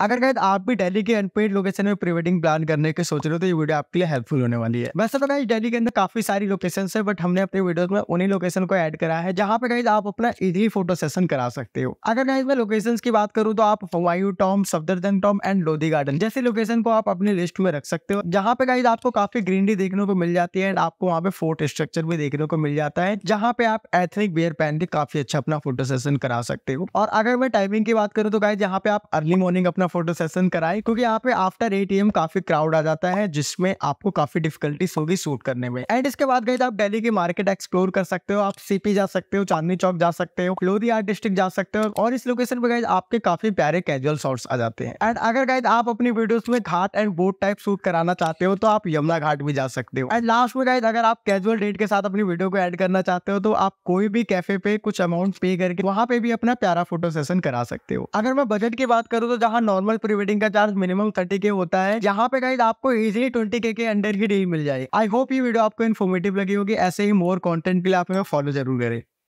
अगर गैद आप भी डेली के अनपेड लोकेशन में प्री वेडिंग प्लान करने के सोच रहे हो तो ये वीडियो आपके लिए हेल्पफुल होने वाली है वैसे तो गाइज डेली के अंदर काफी सारी लोकेशन है बट हमने अपने वीडियो में उन्हीं लोकेशन को एड करा है जहाँ पे गाइज आप अपना इजिली फोटो सेशन करा सकते हो अगर गाइज मैं लोकेशन की बात करूँ तो आप Humayun tomb Safdarjung tomb and Lodhi garden जैसे लोकेशन को आप अपनी लिस्ट में रख सकते हो जहाँ पे गाइज आपको काफी ग्रीनरी देखने को मिल जाती है एंड आपको वहाँ पे फोर्ट स्ट्रक्चर भी देखने को मिल जाता है जहाँ पे आप एथनिक बियर पहन के काफी अच्छा अपना फोटो सेशन करा सकते हो और अगर मैं टाइमिंग की बात करूँ तो गाइज यहाँ पे आप अर्ली मॉर्निंग अपना अपना फोटो सेशन कराएं क्योंकि यहाँ पे आफ्टर एट एम काफी क्राउड आ जाता है जिसमें आपको काफी डिफिकल्टीज होगी शूट करने में एंड इसके बाद गए तो आप डेली की मार्केट एक्सप्लोर कर सकते हो आप सीपी जा सकते हो चांदनी चौक जा सकते हो लोधी आर्ट डिस्ट्रिक्ट जा सकते हो और इस लोकेशन पे गए तो आपके काफी प्यारे कैजुअल शॉर्ट्स आ जाते हैं एंड अगर गए तो आप अपनी वीडियोस में घाट एंड बोट टाइप शूट कराना चाहते हो तो आप यमुना घाट भी जा सकते हो एंड लास्ट में गए अगर आप कैजुअल डेट के साथ अपनी वीडियो को एड करना चाहते हो तो आप कोई भी कैफे पे कुछ अमाउंट पे करके वहाँ पे भी अपना प्यारा फोटो सेशन करा सकते हो अगर मैं बजट की बात करूँ तो जहाँ नॉर्मल प्री वेडिंग का चार्ज मिनिमम थर्टी के होता है यहाँ पे गाइज आपको इजिली ट्वेंटी के अंडर की डील मिल जाए आई होप ये वीडियो आपको इन्फॉर्मेटिव लगी होगी ऐसे ही मोर कॉन्टेंट के लिए आप हमें फॉलो जरूर करें